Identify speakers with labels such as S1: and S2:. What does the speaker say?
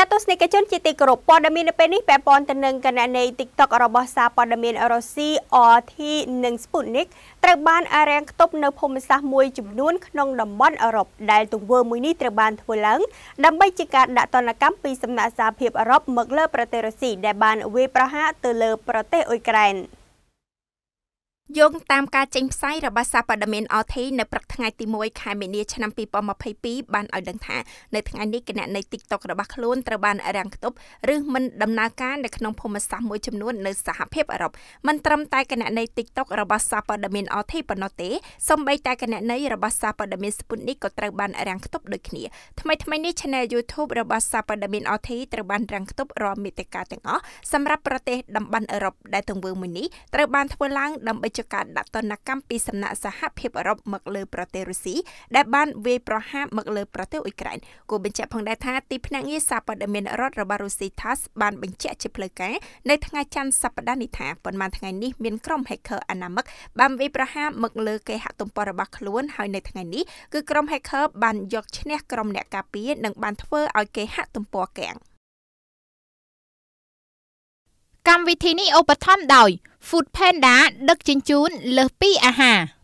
S1: ចាត់ទស្សនិកជនជាទីគោរពព័ត៌មាននៅពេលនេះពាក់ព័ន្ធទៅនឹងគណនី TikTok របស់សារព័ត៌មានរុស្ស៊ី RT និង Sputnik ត្រូវបានរាំងខ្ទប់នៅភូមិសាស្ត្រមួយចំនួនក្នុងតំបន់អឺរ៉ុបដែលទង្វើមួយនេះត្រូវបានធ្វើឡើងដើម្បីជាការដាក់ទណ្ឌកម្មពីសំណាក់សារភាពអឺរ៉ុបមកលើប្រទេសរុស្ស៊ីដែលបានវាយប្រហារទៅលើប្រទេសអ៊ុយក្រែន។យោងតាមការចេញផ្សាយរបស់សារព័ត៌មាន RT នៅព្រឹក
S2: ថ្ងៃទី1ខែមីនាឆ្នាំ2022បានឲ្យដឹងថានៅថ្ងៃនេះគណនី TikTok របស់ខ្លួនត្រូវបានរាំងខ្ទប់ឬមិនដំណើរការនៅក្នុងភូមិសាស្ត្រមួយចំនួននៅសហភាពអឺរ៉ុបមិនត្រឹមតែគណនី TikTok របស់សារព័ត៌មាន RT ប៉ុណ្ណោះទេសូម្បីតែគណនីរបស់សារព័ត៌មាន Sputnik ក៏ត្រូវបានរាំងខ្ទប់ដូចគ្នាថ្មីថ្មីនេះ Channel YouTube របស់សារព័ត៌មាន RT ត្រូវបានរាំងខ្ទប់រាល់មេតិការទាំងអស់សម្រាប់ប្រទេសតំបន់អឺរ៉ុបដែលទង្វើមួយនេះត្រូវបានធ្វើឡើងដើម្បីជាការដាក់ទណ្ឌកម្មពីសំណាក់សហភាពអឺរ៉ុបមកលើប្រទេសរុស្ស៊ីដែលបានវាយប្រហារមកលើប្រទេសអ៊ុយក្រែនគូបញ្ជាក់ផងដែរថាទីភ្នាក់ងារសារព័ត៌មានរដ្ឋរបស់រុស្ស៊ី TASS បានបញ្ជាក់ជាផ្លូវការនៅថ្ងៃច័ន្ទសប្តាហ៍នេះថាប៉ុន្មានថ្ងៃនេះមានក្រុម hacker អាណាមិកបានវាយប្រហារមកលើគេហទំព័ររបស់ខ្លួន ហើយនៅថ្ងៃនេះគឺក្រុម hacker បានយកឈ្នះក្រុមអ្នកការពារនិងបានធ្វើឲ្យគេហទំ
S1: ព័រកាំងកម្មវិធីនេះឧបត្ថម្ភដោយ Food Panda ដឹកជញ្ជូនលើសពីអាហារ។